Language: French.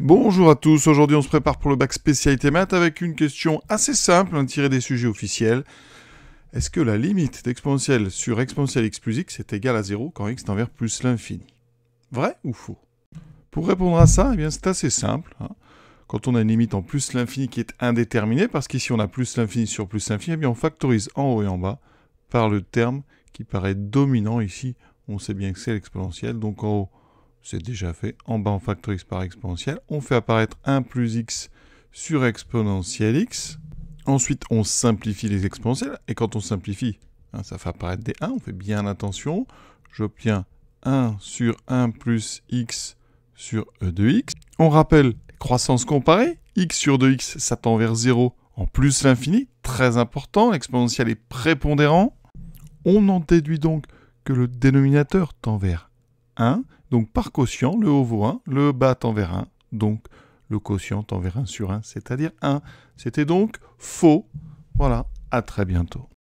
Bonjour à tous, aujourd'hui on se prépare pour le bac spécialité maths avec une question assez simple, hein, tirée des sujets officiels. Est-ce que la limite d'exponentielle sur exponentielle x plus x est égale à 0 quand x est envers plus l'infini Vrai ou faux Pour répondre à ça, eh bien c'est assez simple. Hein. Quand on a une limite en plus l'infini qui est indéterminée, parce qu'ici on a plus l'infini sur plus l'infini, eh bien on factorise en haut et en bas par le terme qui paraît dominant ici. On sait bien que c'est l'exponentielle, donc en haut c'est déjà fait. En bas, factor x par exponentielle. On fait apparaître 1 plus x sur exponentielle x. Ensuite, on simplifie les exponentielles. Et quand on simplifie, hein, ça fait apparaître des 1. On fait bien attention. J'obtiens 1 sur 1 plus x sur e de x. On rappelle croissance comparée. x sur 2x, ça tend vers 0 en plus l'infini. Très important, l'exponentiel est prépondérant. On en déduit donc que le dénominateur tend vers 1 donc par quotient, le haut vaut 1, le bas tend vers 1, donc le quotient tend vers 1 sur 1, c'est-à-dire 1. C'était donc faux. Voilà, à très bientôt.